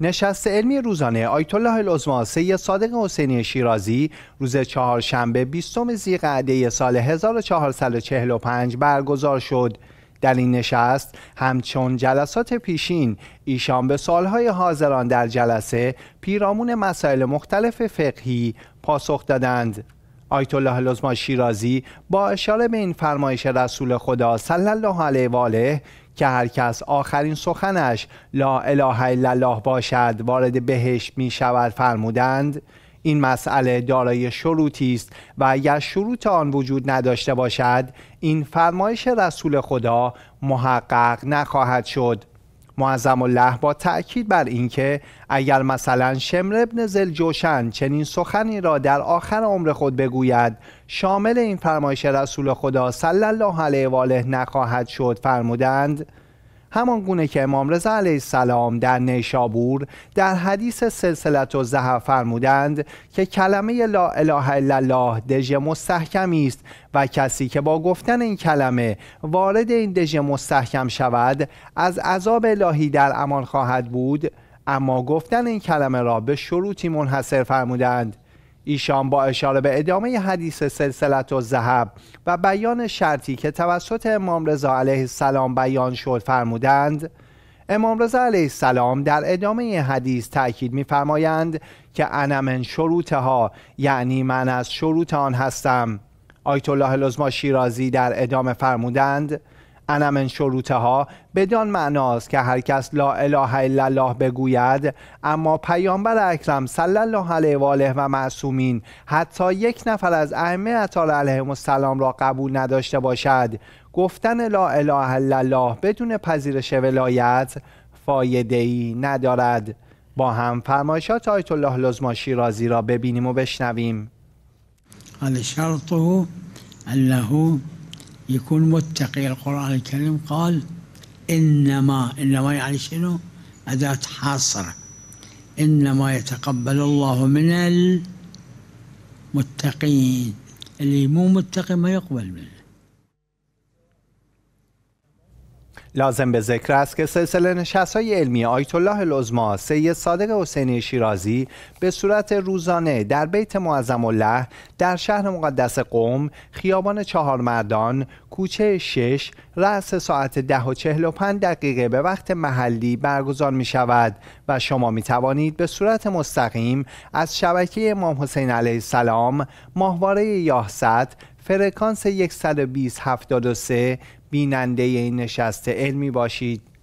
نشست علمی روزانه آیت الله العظما سید صادق حسینی شیرازی روز چهارشنبه 20 ذیقعده سال 1445 برگزار شد در این نشست همچون جلسات پیشین ایشان به سالهای حاضران در جلسه پیرامون مسائل مختلف فقهی پاسخ دادند آیت الله شیرازی با اشاره به این فرمایش رسول خدا صلی الله علیه و آله که هر کس آخرین سخنش لا اله الا الله باشد وارد بهشت می شود فرمودند این مسئله دارای شروطی است و اگر شروط آن وجود نداشته باشد این فرمایش رسول خدا محقق نخواهد شد معظم الله با تأکید بر اینکه اگر مثلا شمر ابن جوشن چنین سخنی را در آخر عمر خود بگوید شامل این فرمایش رسول خدا صلی الله علیه و آله نخواهد شد فرمودند همان گونه که امام رضا علیه السلام در نیشابور در حدیث سلسلت و زهر فرمودند که کلمه لا اله الا الله دژ مستحکمی است و کسی که با گفتن این کلمه وارد این دژ مستحکم شود از عذاب الهی در امان خواهد بود اما گفتن این کلمه را به شروطی منحصر فرمودند ایشان با اشاره به ادامه حدیث سلسلت و زهب و بیان شرطی که توسط امام رضا علیه السلام بیان شد فرمودند امام رضا علیه السلام در ادامه حدیث تأکید می‌فرمایند که انا من شروطها یعنی من از شروط آن هستم آیت الله لزما شیرازی در ادامه فرمودند انا من شروطها بدان معناست که هر کس لا اله الا الله بگوید اما پیامبر اکرم صلی الله علیه و آله و معصومین حتی یک نفر از ائمه اطهار علیهم السلام را قبول نداشته باشد گفتن لا اله الا الله بدون پذیرش ولایت فایده ای ندارد با هم فرمایشات آیت الله لزما شیرازی را ببینیم و بشنویم الشرط شرطه يكون متقي القرآن الكريم قال إنما إنما يعني شنو أداة حاصرة إنما يتقبل الله من المتقين اللي مو متقي ما يقبل منه لازم به ذکر است که سلسله نشست های علمی آیت الله لزما سید صادق حسینی شیرازی به صورت روزانه در بیت معظم الله در شهر مقدس قوم خیابان چهار مردان کوچه شش رأس ساعت ده و پنج دقیقه به وقت محلی برگزار می شود و شما می توانید به صورت مستقیم از شبکه امام حسین علیه السلام ماهواره یاهصد فرکانس 120 73 بیننده این نشست علمی باشید